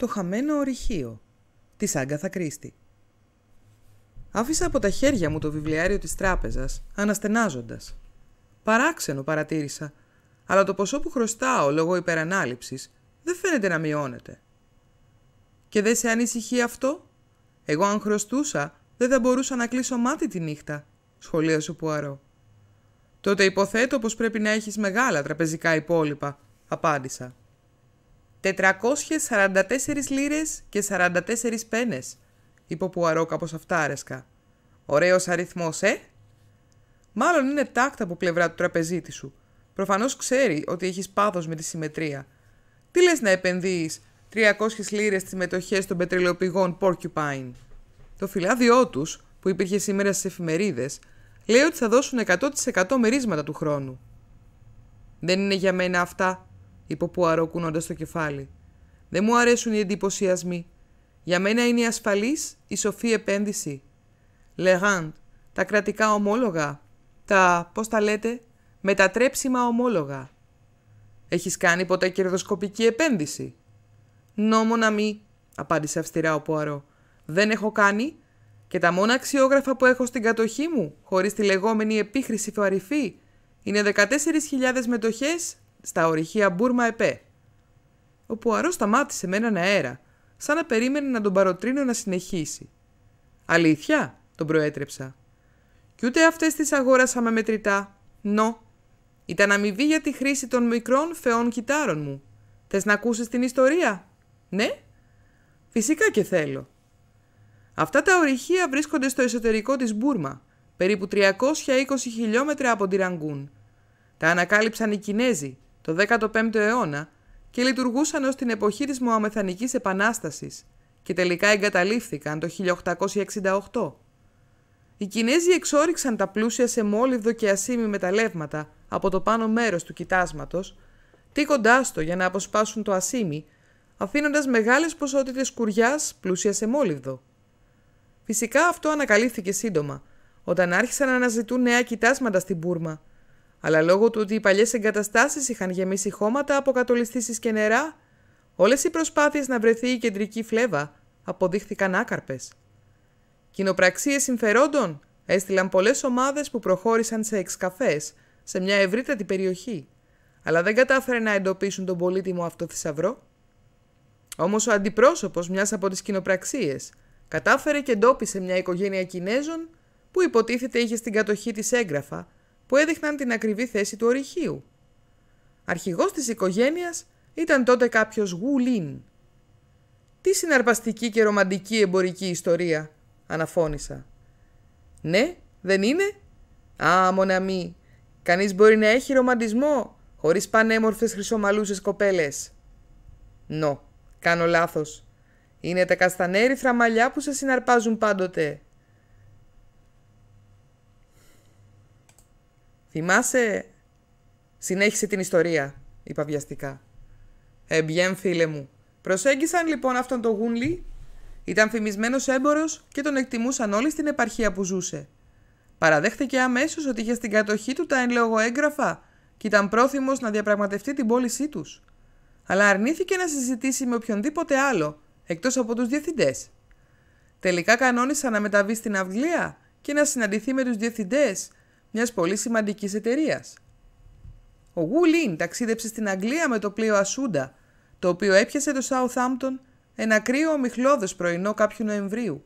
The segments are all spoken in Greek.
το χαμένο ορυχείο της Άγκαθα Κρίστη. Άφησα από τα χέρια μου το βιβλιάριο της τράπεζας, αναστενάζοντας. Παράξενο παρατήρησα, αλλά το ποσό που χρωστάω λόγω υπερανάληψης δεν φαίνεται να μειώνεται. Και δεν σε ανησυχεί αυτό? Εγώ αν χρωστούσα δεν θα μπορούσα να κλείσω μάτι τη νύχτα, σχολίασε ο Πουαρό. Τότε υποθέτω πως πρέπει να έχεις μεγάλα τραπεζικά υπόλοιπα, απάντησα. 444 λίρες και 44 πένες, είπε ο Πουαρό κάπως αυτάρεσκα. Ωραίος αριθμός, ε! Μάλλον είναι τάκτα από πλευρά του τραπεζίτη σου. Προφανώς ξέρει ότι έχεις πάθος με τη συμμετρία. Τι λες να επενδύεις 300 λίρες στις μετοχές των πετρελαιοπηγών Porcupine. Το φυλάδιό τους, που υπήρχε σήμερα στις εφημερίδες, λέει ότι θα δώσουν 100% μερίσματα του χρόνου. Δεν είναι για μένα αυτά, είπε ο Πουαρό κουνώντα το κεφάλι. Δεν μου αρέσουν οι εντυπωσιασμοί. Για μένα είναι η ασφαλής, η σοφή επένδυση. Λεγάντ, τα κρατικά ομόλογα. Τα, πώς τα λέτε, μετατρέψιμα ομόλογα. Έχεις κάνει ποτέ κερδοσκοπική επένδυση. Νόμο να μη, απάντησε αυστηρά ο Πουαρό. Δεν έχω κάνει και τα μόνα αξιόγραφα που έχω στην κατοχή μου, χωρίς τη λεγόμενη επίχρηση αριφή είναι 14.000 μετοχές στα ορυχεία Μπούρμα Επέ. Ο Πουαρό σταμάτησε με έναν αέρα, σαν να περίμενε να τον παροτρύνω να συνεχίσει. Αλήθεια, τον προέτρεψα. Κι ούτε αυτές τις αγόρασαμε μετρητά. Νο. Ήταν αμοιβή για τη χρήση των μικρών φεών κυτάρων μου. Θες να ακούσεις την ιστορία, Ναι. Φυσικά και θέλω. Αυτά τα ορυχεία βρίσκονται στο εσωτερικό της Μπούρμα, περίπου 320 χιλιόμετρα από τη Ραγκούν. Τα ανακάλυψαν οι Κινέζοι το 15ο αιώνα και λειτουργούσαν ως την εποχή της Μωαμεθανικής Επανάστασης και τελικά εγκαταλείφθηκαν το 1868. Οι Κινέζοι εξόριξαν τα πλούσια σε μόλιβδο και ασήμι μεταλλεύματα από το πάνω μέρος του κοιτάσματος, τίκοντάς το για να αποσπάσουν το ασήμι, αφήνοντας μεγάλες ποσότητες κουριάς πλούσια σε μόλιβδο. Φυσικά αυτό ανακαλύφθηκε σύντομα, όταν άρχισαν να αναζητούν νέα κοιτάσματα στην Πούρμα αλλά λόγω του ότι οι παλιές εγκαταστάσεις είχαν γεμίσει χώματα από κατολιστήσεις και νερά, όλες οι προσπάθειες να βρεθεί η κεντρική φλέβα αποδείχθηκαν άκαρπες. Κοινοπραξίες συμφερόντων έστειλαν πολλές ομάδες που προχώρησαν σε εξκαφές σε μια ευρύτατη περιοχή, αλλά δεν κατάφερε να εντοπίσουν τον πολύτιμο αυτό θησαυρό. Όμως ο αντιπρόσωπος μιας από τις κοινοπραξίες κατάφερε και εντόπισε μια οικογένεια Κινέζων που υποτίθεται είχε στην κατοχή της έγγραφα που έδειχναν την ακριβή θέση του ορυχείου. Αρχηγός της οικογένειας ήταν τότε κάποιος Γου Λίν. «Τι συναρπαστική και ρομαντική εμπορική ιστορία», αναφώνησα. «Ναι, δεν είναι» «Α, μοναμή, κανείς μπορεί να έχει ρομαντισμό χωρίς πανέμορφες χρυσομαλούσες κοπέλες». «Νο, κάνω λάθος. Είναι τα καστανέριθρα μαλλιά που σε συναρπάζουν πάντοτε. Θυμάσαι, συνέχισε την ιστορία, είπα βιαστικά. Εμπιέμ, φίλε μου. Προσέγγισαν λοιπόν αυτόν τον Γούνλι. Ήταν φημισμένος έμπορος και τον εκτιμούσαν όλοι στην επαρχία που ζούσε. Παραδέχτηκε αμέσως ότι είχε στην κατοχή του τα εν λόγω έγγραφα και ήταν πρόθυμος να διαπραγματευτεί την πώλησή τους. Αλλά αρνήθηκε να συζητήσει με οποιονδήποτε άλλο, εκτός από τους διευθυντές. Τελικά κανόνισαν να μεταβεί στην Αυγλία και να συναντηθεί με τους διευθυντές μιας πολύ σημαντικής εταιρείας. Ο Γου Λίν ταξίδεψε στην Αγγλία με το πλοίο Ασούντα, το οποίο έπιασε το Southampton ένα κρύο ομιχλώδες πρωινό κάποιου Νοεμβρίου.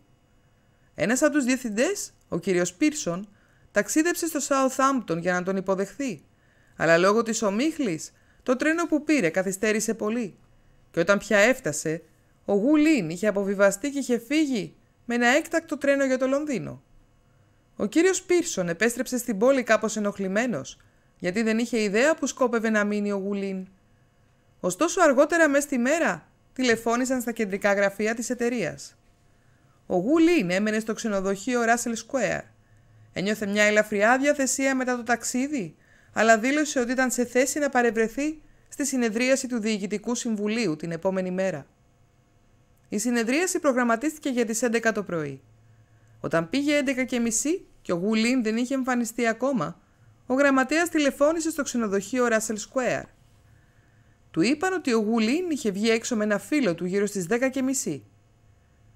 Ένα από τους διευθυντές, ο κύριος Πίρσον, ταξίδεψε στο Southampton για να τον υποδεχθεί, αλλά λόγω της ομίχλης το τρένο που πήρε καθυστέρησε πολύ και όταν πια έφτασε, ο Γου Λίν είχε αποβιβαστεί και είχε φύγει με ένα έκτακτο τρένο για το Λονδίνο. Ο κύριος Πίρσον επέστρεψε στην πόλη κάπως ενοχλημένος, γιατί δεν είχε ιδέα που σκόπευε να μείνει ο Γουλίν. Ωστόσο αργότερα μέσα στη μέρα τηλεφώνησαν στα κεντρικά γραφεία της εταιρείας. Ο Γουλίν έμενε στο ξενοδοχείο Russell Square. Ένιωθε μια ελαφριά διαθεσία μετά το ταξίδι, αλλά δήλωσε ότι ήταν σε θέση να παρευρεθεί στη συνεδρίαση του Διοικητικού Συμβουλίου την επόμενη μέρα. Η συνεδρίαση προγραμματίστηκε για τις 11 το πρωί. Όταν πήγε 11.30 και ο Γουλίν δεν είχε εμφανιστεί ακόμα, ο γραμματέας τηλεφώνησε στο ξενοδοχείο Russell Square. Του είπαν ότι ο Γουλίν είχε βγει έξω με ένα φίλο του γύρω στις 10.30.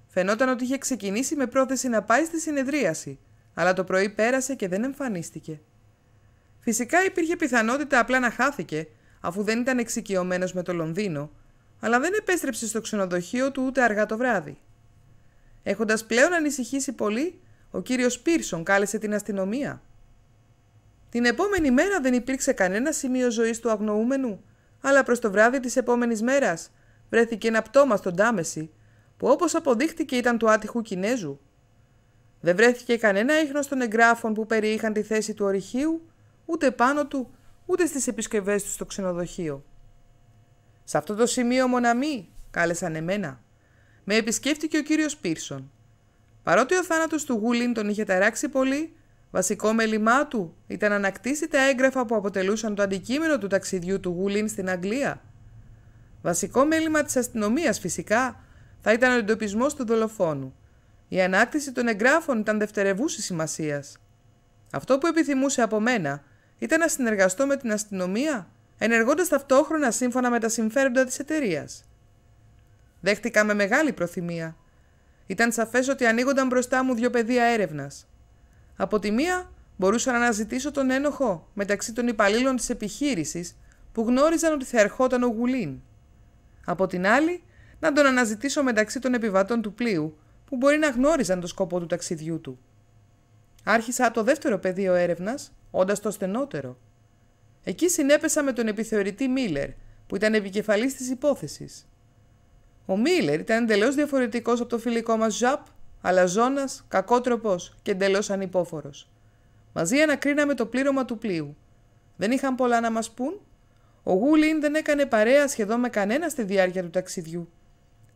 Φαινόταν ότι είχε ξεκινήσει με πρόθεση να πάει στη συνεδρίαση, αλλά το πρωί πέρασε και δεν εμφανίστηκε. Φυσικά υπήρχε πιθανότητα απλά να χάθηκε, αφού δεν ήταν εξοικειωμένος με το Λονδίνο, αλλά δεν επέστρεψε στο ξενοδοχείο του ούτε αργά το βράδυ. Έχοντας πλέον ανησυχήσει πολύ, ο κύριος Πίρσον κάλεσε την αστυνομία. Την επόμενη μέρα δεν υπήρξε κανένα σημείο ζωής του αγνοούμενου, αλλά προς το βράδυ της επόμενης μέρας βρέθηκε ένα πτώμα στον Τάμεση, που όπως αποδείχτηκε ήταν του άτυχου Κινέζου. Δεν βρέθηκε κανένα ίχνος των εγγράφων που περιείχαν τη θέση του ορυχείου, ούτε πάνω του, ούτε στις επισκευές του στο ξενοδοχείο. Σε αυτό το σημείο μοναμή κάλεσαν εμένα με επισκέφτηκε ο κύριος Πίρσον. Παρότι ο θάνατος του Γούλιν τον είχε ταράξει πολύ, βασικό μέλημά του ήταν να ανακτήσει τα έγγραφα που αποτελούσαν το αντικείμενο του ταξιδιού του Γούλιν στην Αγγλία. Βασικό μέλημα της αστυνομίας φυσικά θα ήταν ο εντοπισμός του δολοφόνου. Η ανάκτηση των εγγράφων ήταν δευτερευούσης σημασίας. Αυτό που επιθυμούσε από μένα ήταν να συνεργαστώ με την αστυνομία, ενεργώντας ταυτόχρονα σύμφωνα με τα συμφέροντα της εταιρείας. Δέχτηκα με μεγάλη προθυμία. Ήταν σαφές ότι ανοίγονταν μπροστά μου δύο πεδία έρευνας. Από τη μία μπορούσα να αναζητήσω τον ένοχο μεταξύ των υπαλλήλων της επιχείρησης που γνώριζαν ότι θα ερχόταν ο Γουλίν. Από την άλλη να τον αναζητήσω μεταξύ των επιβατών του πλοίου που μπορεί να γνώριζαν το σκοπό του ταξιδιού του. Άρχισα το δεύτερο πεδίο έρευνας, όντας το στενότερο. Εκεί συνέπεσα με τον επιθεωρητή Μίλλερ, που ήταν επικεφαλής της υπόθεσης. Ο Μίλλερ ήταν εντελώς διαφορετικός από το φιλικό μας Ζαπ, αλλά ζώνα, κακότροπος και εντελώς ανυπόφορος. Μαζί ανακρίναμε το πλήρωμα του πλοίου. Δεν είχαν πολλά να μας πούν. Ο Γούλιν δεν έκανε παρέα σχεδόν με κανένα στη διάρκεια του ταξιδιού.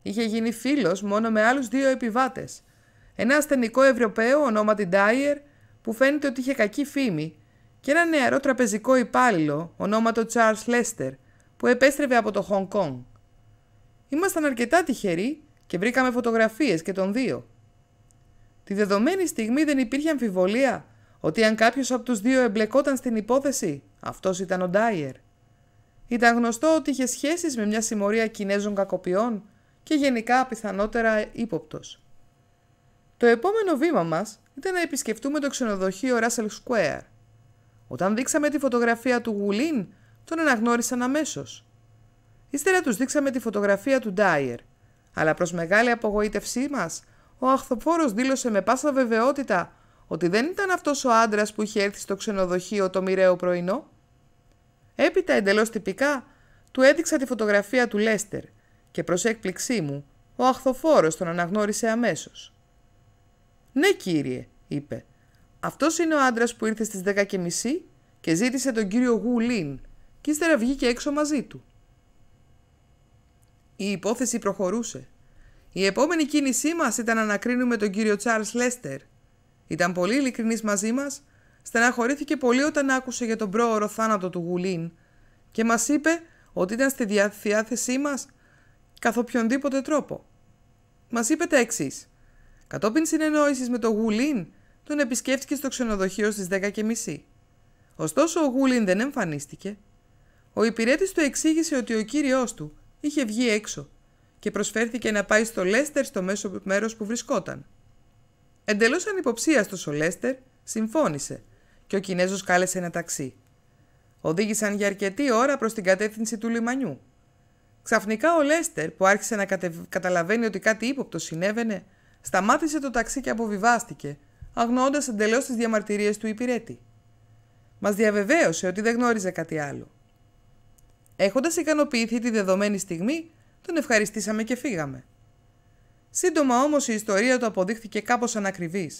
Είχε γίνει φίλος μόνο με άλλους δύο επιβάτες. Ένα ασθενικό Ευρωπαίο ονόματι Ντάιερ, που φαίνεται ότι είχε κακή φήμη, και ένα νεαρό τραπεζικό υπάλληλο ονόματο Charles Lester, που επέστρεφε από το Χονγκ Κόνγκ ήμασταν αρκετά τυχεροί και βρήκαμε φωτογραφίες και των δύο. Τη δεδομένη στιγμή δεν υπήρχε αμφιβολία ότι αν κάποιος από τους δύο εμπλεκόταν στην υπόθεση, αυτός ήταν ο Ντάιερ. Ήταν γνωστό ότι είχε σχέσεις με μια συμμορία Κινέζων κακοποιών και γενικά πιθανότερα ύποπτος. Το επόμενο βήμα μας ήταν να επισκεφτούμε το ξενοδοχείο Russell Square. Όταν δείξαμε τη φωτογραφία του Γουλίν, τον αναγνώρισαν αμέσως. Ύστερα τους δείξαμε τη φωτογραφία του Ντάιερ. Αλλά προς μεγάλη απογοήτευσή μας, ο αχθοφόρος δήλωσε με πάσα βεβαιότητα ότι δεν ήταν αυτός ο άντρας που είχε έρθει στο ξενοδοχείο το μοιραίο πρωινό. Έπειτα εντελώς τυπικά του έδειξα τη φωτογραφία του Λέστερ και προς έκπληξή μου ο αχθοφόρος τον αναγνώρισε αμέσως. «Ναι κύριε», είπε, «αυτός είναι ο άντρας που ήρθε στις 10.30 και ζήτησε τον κύριο Γου Λίν και ύστερα βγήκε έξω μαζί του». Η υπόθεση προχωρούσε. Η επόμενη κίνησή μας ήταν να ανακρίνουμε τον κύριο Τσάρλ Λέστερ. Ήταν πολύ ειλικρινής μαζί μας, στεναχωρήθηκε πολύ όταν άκουσε για τον πρόωρο θάνατο του Γουλίν και μας είπε ότι ήταν στη διάθεσή μας καθ' οποιονδήποτε τρόπο. Μας είπε τα εξής. Κατόπιν συνεννόησης με τον Γουλίν, τον επισκέφτηκε στο ξενοδοχείο στις 10.30. Ωστόσο, ο Γούλιν δεν εμφανίστηκε. Ο υπηρέτης του εξήγησε ότι ο κύριός του είχε βγει έξω και προσφέρθηκε να πάει στο Λέστερ στο μέσο μέρος που βρισκόταν. Εντελώς ανυποψίαστος ο Λέστερ συμφώνησε και ο Κινέζος κάλεσε ένα ταξί. Οδήγησαν για αρκετή ώρα προς την κατεύθυνση του λιμανιού. Ξαφνικά ο Λέστερ, που άρχισε να καταλαβαίνει ότι κάτι ύποπτο συνέβαινε, σταμάτησε το ταξί και αποβιβάστηκε, αγνοώντας εντελώς τις διαμαρτυρίες του υπηρέτη. Μας διαβεβαίωσε ότι δεν γνώριζε κάτι άλλο. Έχοντας ικανοποιηθεί τη δεδομένη στιγμή, τον ευχαριστήσαμε και φύγαμε. Σύντομα όμως η ιστορία του αποδείχθηκε κάπως ανακριβής.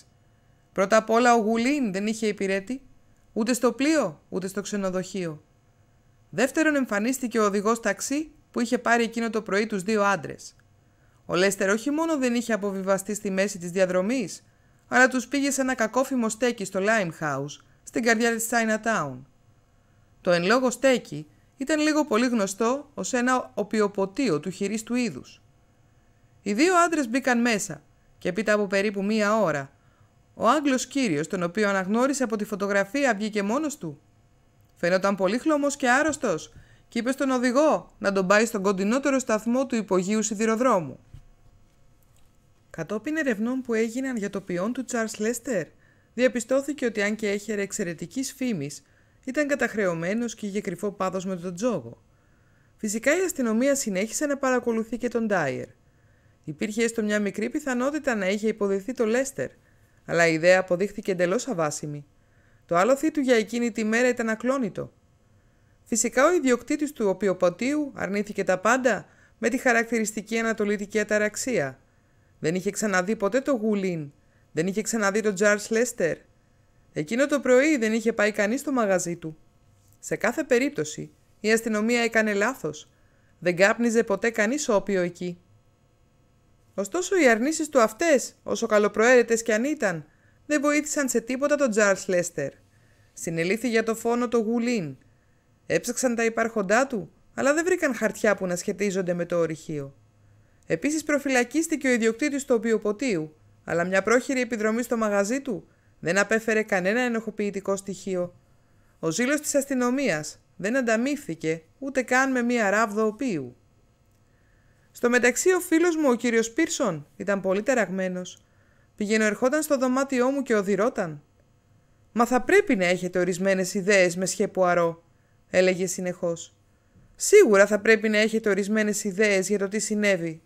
Πρώτα απ' όλα ο Γουλίν δεν είχε υπηρέτη, ούτε στο πλοίο, ούτε στο ξενοδοχείο. Δεύτερον, εμφανίστηκε ο οδηγός ταξί που είχε πάρει εκείνο το πρωί τους δύο άντρες. Ο Λέστερ όχι μόνο δεν είχε αποβιβαστεί στη μέση της διαδρομής, αλλά τους πήγε σε ένα κακόφημο στέκι στο Limehouse, στην καρδιά της Chinatown. Το εν λόγω ήταν λίγο πολύ γνωστό ως ένα οπιοποτείο του χειρίστου είδους. Οι δύο άντρες μπήκαν μέσα και πίτα από περίπου μία ώρα ο Άγγλος κύριος, τον οποίο αναγνώρισε από τη φωτογραφία, βγήκε μόνος του. Φαινόταν πολύ χλωμός και άρρωστος και είπε στον οδηγό να τον πάει στον κοντινότερο σταθμό του υπογείου σιδηροδρόμου. Κατόπιν ερευνών που έγιναν για το ποιόν του Charles Λέστερ, διαπιστώθηκε ότι αν και έχερε εξαιρετικής φήμης, ήταν καταχρεωμένος και είχε κρυφό πάθος με τον τζόγο. Φυσικά η αστυνομία συνέχισε να παρακολουθεί και τον Ντάιερ. Υπήρχε έστω μια μικρή πιθανότητα να είχε υποδεχθεί το Λέστερ, αλλά η ιδέα αποδείχθηκε εντελώς αβάσιμη. Το άλοθη του για εκείνη τη μέρα ήταν ακλόνητο. Φυσικά ο ιδιοκτήτης του οπιοποτίου αρνήθηκε τα πάντα με τη χαρακτηριστική ανατολική αταραξία. Δεν είχε ξαναδεί ποτέ το Γουλίν, δεν είχε ξαναδεί τον Τζάρλ Λέστερ, Εκείνο το πρωί δεν είχε πάει κανείς στο μαγαζί του. Σε κάθε περίπτωση η αστυνομία έκανε λάθος. Δεν κάπνιζε ποτέ κανείς όπιο εκεί. Ωστόσο οι αρνήσεις του αυτές, όσο καλοπροαίρετες κι αν ήταν, δεν βοήθησαν σε τίποτα τον Τζαρλ Λέστερ. Συνελήθη για το φόνο το Γουλίν. Έψαξαν τα υπάρχοντά του, αλλά δεν βρήκαν χαρτιά που να σχετίζονται με το ορυχείο. Επίσης προφυλακίστηκε ο ιδιοκτήτης του ποτίου, αλλά μια πρόχειρη επιδρομή στο μαγαζί του δεν απέφερε κανένα ενοχοποιητικό στοιχείο. Ο ζήλος της αστυνομίας δεν ανταμείφθηκε ούτε καν με μία ράβδο οποίου. Στο μεταξύ ο φίλος μου ο κύριος Πίρσον ήταν πολύ τεραγμένος. Πηγαίνω ερχόταν στο δωμάτιό μου και οδηρώταν. «Μα θα πρέπει να έχετε ορισμένες ιδέες με σχέπουαρό», έλεγε συνεχώς. «Σίγουρα θα πρέπει να έχετε ορισμένες ιδέες για το τι συνέβη».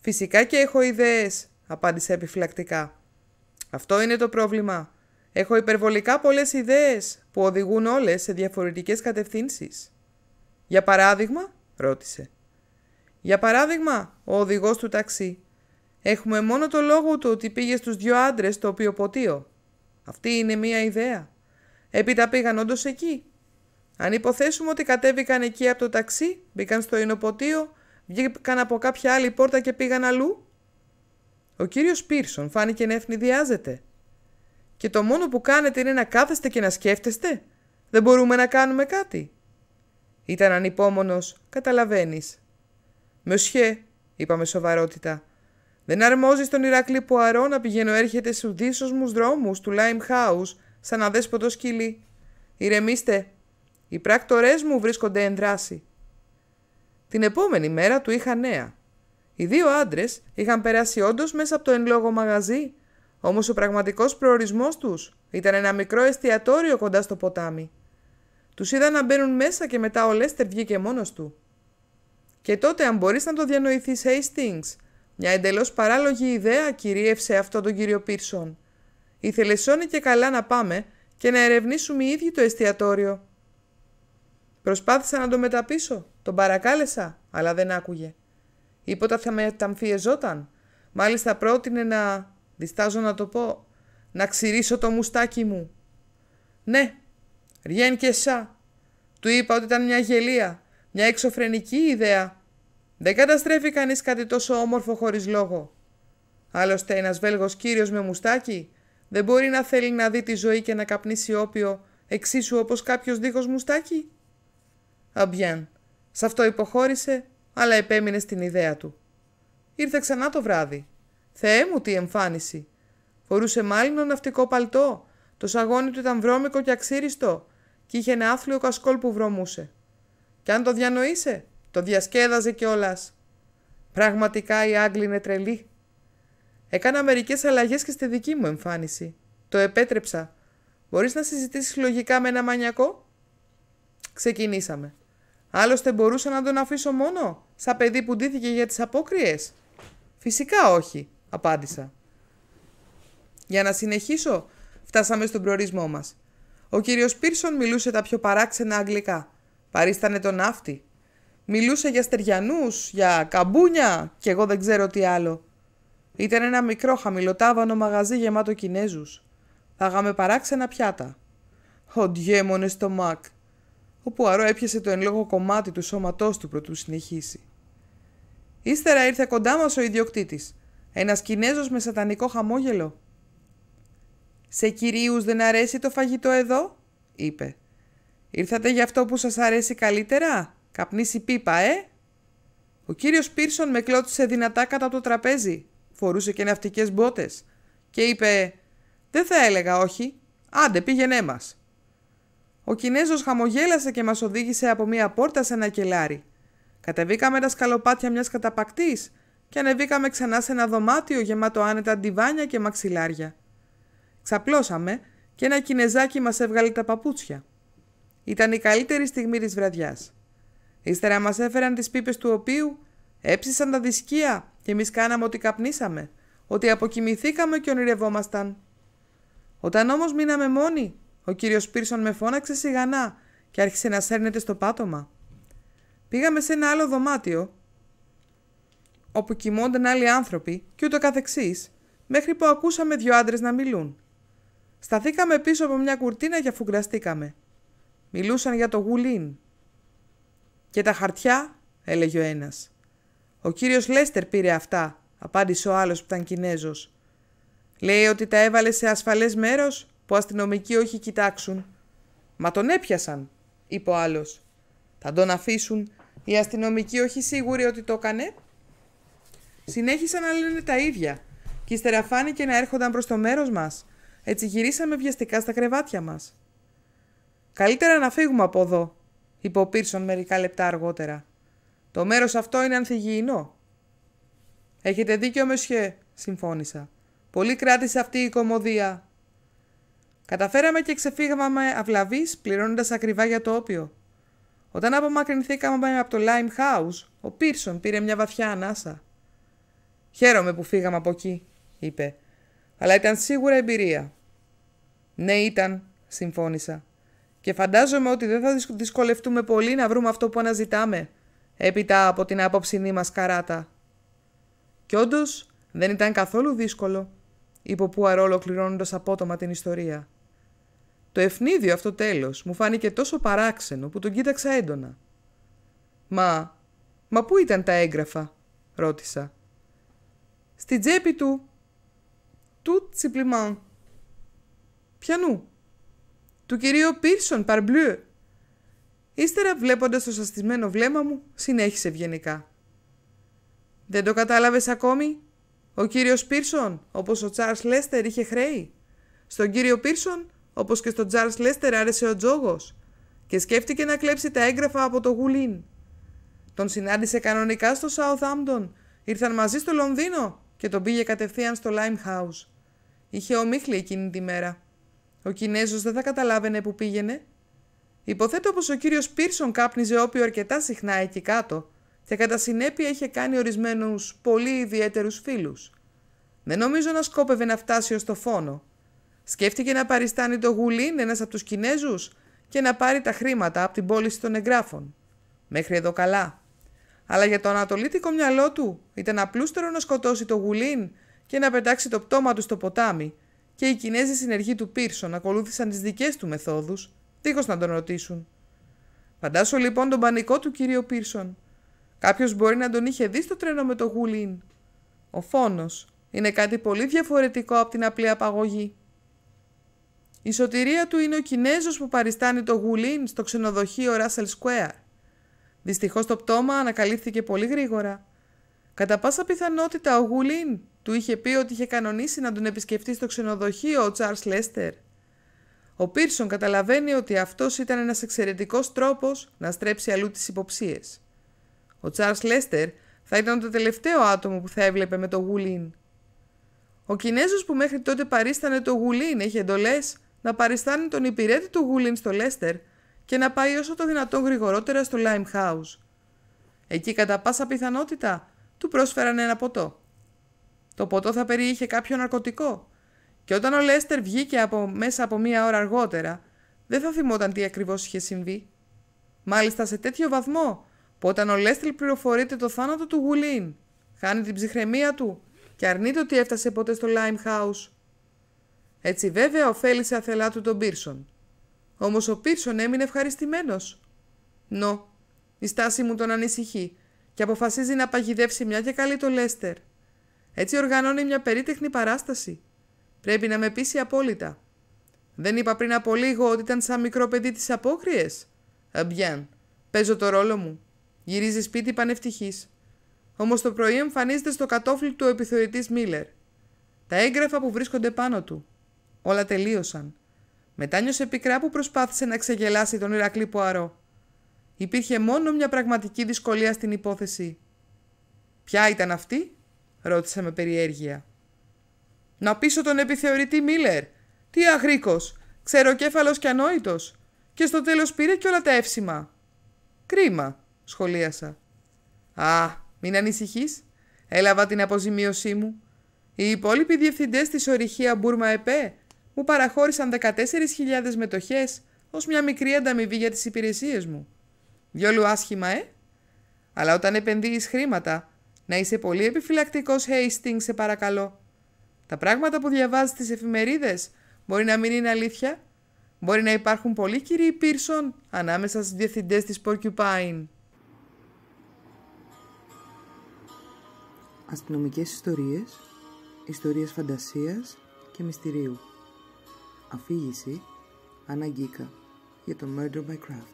«Φυσικά και έχω ιδέες», απάντησε επιφυλακτικά. Αυτό είναι το πρόβλημα. Έχω υπερβολικά πολλές ιδέες που οδηγούν όλες σε διαφορετικές κατευθύνσεις. «Για παράδειγμα» ρώτησε. «Για παράδειγμα, ο οδηγός του ταξί. Έχουμε μόνο το λόγο του ότι πήγε στους δυο άντρες στο οποίο ποτίο. Αυτή είναι μία ιδέα. Έπειτα πήγαν όντως εκεί. Αν υποθέσουμε ότι κατέβηκαν εκεί από το ταξί, μπήκαν στο Ινοποτείο, βγήκαν από κάποια άλλη πόρτα και πήγαν αλλού, ο κύριος Πίρσον φάνηκε να ευνηδιάζεται. «Και το μόνο που κάνετε είναι να κάθεστε και να σκέφτεστε. Δεν μπορούμε να κάνουμε κάτι». Ήταν ανυπόμονος, καταλαβαίνεις. «Μεσχέ», είπα με σοβαρότητα, «δεν αρμόζει στον Ηράκλειο Πουαρό να πηγαίνω έρχεται στους μου δρόμους του Λάιμ Χάους σαν αδέσποτο σκυλί. Ηρεμήστε, οι πράκτορές μου βρίσκονται εν δράση. Την επόμενη μέρα του είχα νέα. Οι δύο άντρες είχαν περάσει όντως μέσα από το εν λόγω μαγαζί, όμως ο πραγματικός προορισμός τους ήταν ένα μικρό εστιατόριο κοντά στο ποτάμι. Τους είδα να μπαίνουν μέσα και μετά ο Λέστερ βγήκε μόνος του. Και τότε, αν μπορείς να το διανοηθείς, Hastings, μια εντελώς παράλογη ιδέα κυρίευσε αυτόν τον κύριο Πίρσον. Ήθελε Σόνι και καλά να πάμε και να ερευνήσουμε οι ίδιοι το εστιατόριο. Προσπάθησα να το μεταπίσω, τον παρακάλεσα, αλλά δεν άκουγε ποτέ θα μεταμφιεζόταν. Μάλιστα πρότεινε να, διστάζω να το πω, να ξυρίσω το μουστάκι μου. Ναι, Ριέν και Σα. Του είπα ότι ήταν μια γελία, μια εξωφρενική ιδέα. Δεν καταστρέφει κανείς κάτι τόσο όμορφο χωρίς λόγο. Άλλωστε ένας Βέλγος κύριος με μουστάκι δεν μπορεί να θέλει να δει τη ζωή και να καπνίσει όπιο εξίσου όπως κάποιος δίχως μουστάκι. Αμπιάν. Σε αυτό υποχώρησε αλλά επέμεινε στην ιδέα του. Ήρθε ξανά το βράδυ. Θεέ μου τι εμφάνιση. Φορούσε μάλινο ναυτικό παλτό. Το σαγόνι του ήταν βρώμικο και αξίριστο και είχε ένα άθλιο κασκόλ που βρωμούσε. Κι αν το διανοήσε, το διασκέδαζε κιόλας. Πραγματικά η Άγγλοι είναι τρελή! Έκανα μερικές αλλαγές και στη δική μου εμφάνιση. Το επέτρεψα. Μπορείς να συζητήσεις λογικά με ένα μανιακό? Ξεκινήσαμε. Άλλωστε μπορούσα να τον αφήσω μόνο. Σαν παιδί που ντύθηκε για τις απόκριες. Φυσικά όχι, απάντησα. Για να συνεχίσω, φτάσαμε στον προορισμό μας. Ο κύριος Πίρσον μιλούσε τα πιο παράξενα αγγλικά. Παρίστανε τον ναύτη. Μιλούσε για στεριανούς, για καμπούνια και εγώ δεν ξέρω τι άλλο. Ήταν ένα μικρό χαμηλοτάβανο μαγαζί γεμάτο Κινέζους. γαμε παράξενα πιάτα. Ο ντιέμονε στο μακ, ο Πουαρό έπιασε το εν λόγω κομμάτι του σώματός του προτού συνεχίσει. Ύστερα ήρθε κοντά μας ο ιδιοκτήτης, ένας Κινέζος με σατανικό χαμόγελο. «Σε κύριου δεν αρέσει το φαγητό εδώ» είπε. «Ήρθατε για αυτό που σας αρέσει καλύτερα, καπνίσει πίπα, ε» Ο κύριος Πίρσον με κλώτησε δυνατά κατά το τραπέζι, φορούσε και ναυτικές μπότες, και είπε «Δεν θα έλεγα όχι, άντε πήγαινέ μας». Ο Κινέζος χαμογέλασε και μας οδήγησε από μία πόρτα σε ένα κελάρι. Κατεβήκαμε τα σκαλοπάτια μιας καταπακτής και ανεβήκαμε ξανά σε ένα δωμάτιο γεμάτο άνετα ντιβάνια και μαξιλάρια. Ξαπλώσαμε και ένα κινεζάκι μας έβγαλε τα παπούτσια. Ήταν η καλύτερη στιγμή της βραδιάς. Ύστερα μας έφεραν τις πίπες του οποίου, έψησαν τα δισκία και εμείς κάναμε ότι καπνίσαμε, ότι αποκοιμηθήκαμε και ονειρευόμασταν. Όταν όμως μείναμε μόνοι, ο κύριος Πίρσον με φώναξε σιγανά και άρχισε να σέρνεται στο πάτωμα. Πήγαμε σε ένα άλλο δωμάτιο, όπου κοιμώνταν άλλοι άνθρωποι και ούτω καθεξής, μέχρι που ακούσαμε δύο άντρες να μιλούν. Σταθήκαμε πίσω από μια κουρτίνα και αφουγκραστήκαμε. Μιλούσαν για το γουλίν. «Και τα χαρτιά», έλεγε ο ένας. «Ο κύριος Λέστερ πήρε αυτά», απάντησε ο άλλος που ήταν Κινέζος. «Λέει ότι τα έβαλε σε ασφαλές μέρος που αστυνομικοί όχι κοιτάξουν. Μα τον έπιασαν, είπε ο άλλος. Θα τον αφήσουν, οι αστυνομικοί όχι σίγουροι ότι το έκανε. Συνέχισαν να λένε τα ίδια, και ύστερα φάνηκε να έρχονταν προς το μέρος μας. Έτσι γυρίσαμε βιαστικά στα κρεβάτια μας. Καλύτερα να φύγουμε από εδώ, είπε ο Πίρσον μερικά λεπτά αργότερα. Το μέρος αυτό είναι ανθυγιεινό. Έχετε δίκιο, Μεσχέ, συμφώνησα. Πολύ κράτησε αυτή η κομμωδία. Καταφέραμε και ξεφύγαμε αυλαβή πληρώνοντας ακριβά για το όπιο. Όταν απομακρυνθήκαμε από το Lime House, ο Πίρσον πήρε μια βαθιά ανάσα. Χαίρομαι που φύγαμε από εκεί, είπε, αλλά ήταν σίγουρα εμπειρία. Ναι, ήταν, συμφώνησα. Και φαντάζομαι ότι δεν θα δυσκολευτούμε πολύ να βρούμε αυτό που αναζητάμε, έπειτα από την άποψηνή μας καράτα. Κι όντως δεν ήταν καθόλου δύσκολο, είπε ο Πουαρό ολοκληρώνοντας απότομα την ιστορία. Το ευνίδιο αυτό τέλος μου φάνηκε τόσο παράξενο που τον κοίταξα έντονα. «Μα, μα πού ήταν τα έγγραφα» ρώτησα. «Στην τσέπη του». «Του τσιπλιμάν». «Πιανού». «Του κυρίου Πίρσον, παρμπλού». Ύστερα βλέποντας το σαστισμένο βλέμμα μου, συνέχισε ευγενικά. «Δεν το κατάλαβες ακόμη. Ο κύριος Πίρσον, όπως ο Τσάρ Λέστερ είχε χρέη. Στον κύριο Πίρσον όπως και στον Τζάρλς Λέστερ άρεσε ο τζόγος και σκέφτηκε να κλέψει τα έγγραφα από το Γουλίν. Τον συνάντησε κανονικά στο Southampton, ήρθαν μαζί στο Λονδίνο και τον πήγε κατευθείαν στο Limehouse. Είχε ομίχλη εκείνη τη μέρα. Ο Κινέζος δεν θα καταλάβαινε που πήγαινε. Υποθέτω πως ο κύριος Πίρσον κάπνιζε όπιο αρκετά συχνά εκεί κάτω και κατά συνέπεια είχε κάνει ορισμένους πολύ ιδιαίτερους φίλους. Δεν νομίζω να σκόπευε να φτάσει ως το φόνο. Σκέφτηκε να παριστάνει το Γουλίν, ένας από τους Κινέζους, και να πάρει τα χρήματα από την πώληση των εγγράφων. Μέχρι εδώ καλά. Αλλά για το ανατολίτικο μυαλό του ήταν απλούστερο να σκοτώσει το Γουλίν και να πετάξει το πτώμα του στο ποτάμι, και οι Κινέζοι συνεργοί του Πίρσον ακολούθησαν τις δικές του μεθόδους, δίχως να τον ρωτήσουν. Φαντάσου λοιπόν τον πανικό του κύριο Πίρσον. Κάποιος μπορεί να τον είχε δει στο τρένο με το Γουλίν. Ο φόνος είναι κάτι πολύ διαφορετικό από την απλή απαγωγή. Η σωτηρία του είναι ο Κινέζος που παριστάνει το Γουλίν στο ξενοδοχείο Ράσελ Square. Δυστυχώς το πτώμα ανακαλύφθηκε πολύ γρήγορα. Κατά πάσα πιθανότητα ο Γουλίν του είχε πει ότι είχε κανονίσει να τον επισκεφτεί στο ξενοδοχείο ο Τσάρλ Λέστερ. Ο Πίρσον καταλαβαίνει ότι αυτός ήταν ένας εξαιρετικός τρόπος να στρέψει αλλού τις υποψίες. Ο Τσάρλ Λέστερ θα ήταν το τελευταίο άτομο που θα έβλεπε με το Γουλίν. Ο Κινέζος που μέχρι τότε παρίστανε το Γουλίν έχει εντολές να παριστάνει τον υπηρέτη του Γούλιν στο Λέστερ και να πάει όσο το δυνατόν γρηγορότερα στο Χάους. Εκεί κατά πάσα πιθανότητα του πρόσφεραν ένα ποτό. Το ποτό θα περιείχε κάποιο ναρκωτικό και όταν ο Λέστερ βγήκε από, μέσα από μία ώρα αργότερα δεν θα θυμόταν τι ακριβώς είχε συμβεί. Μάλιστα σε τέτοιο βαθμό που όταν ο Λέστερ πληροφορείται το θάνατο του Γουλίν, χάνει την ψυχραιμία του και αρνείται ότι έφτασε ποτέ στο Λάιμ House. Έτσι βέβαια ωφέλησε αθελά του τον Πίρσον. Όμως ο Πίρσον έμεινε ευχαριστημένος. Νο, η στάση μου τον ανησυχεί και αποφασίζει να παγιδεύσει μια και καλή το Λέστερ. Έτσι οργανώνει μια περίτεχνη παράσταση. Πρέπει να με πείσει απόλυτα. Δεν είπα πριν από λίγο ότι ήταν σαν μικρό παιδί της απόκριες. Αμπιάν, ε, παίζω το ρόλο μου. Γυρίζει σπίτι πανευτυχής. Όμως το πρωί εμφανίζεται στο κατόφλι του επιθεωρητής Μίλλερ. Τα έγγραφα που βρίσκονται πάνω του. Όλα τελείωσαν. Μετά νιώσε πικρά που προσπάθησε να ξεγελάσει τον Ηρακλή Πουαρό. Υπήρχε μόνο μια πραγματική δυσκολία στην υπόθεση. Ποια ήταν αυτή, ρώτησε με περιέργεια. Να πείσω τον επιθεωρητή Μίλλερ. Τι αγρίκος, ξεροκέφαλος και ανόητος. Και στο τέλος πήρε και όλα τα εύσημα. Κρίμα, σχολίασα. Α, μην ανησυχείς. Έλαβα την αποζημίωσή μου. Οι υπόλοιποι διευθυντές της ορυχία Μπούρμα ΕΠΕ μου παραχώρησαν 14.000 μετοχές ως μια μικρή ανταμοιβή για τις υπηρεσίες μου. Διόλου άσχημα, ε! Αλλά όταν επενδύεις χρήματα, να είσαι πολύ επιφυλακτικός, Hastings, σε παρακαλώ. Τα πράγματα που διαβάζεις στις εφημερίδες μπορεί να μην είναι αλήθεια. Μπορεί να υπάρχουν πολλοί κύριοι Πίρσον ανάμεσα στου διευθυντές της Porcupine. Αστυνομικές ιστορίες, ιστορίες φαντασίας και μυστηρίου αφήγηση αναγκήκα για το Murder by Craft.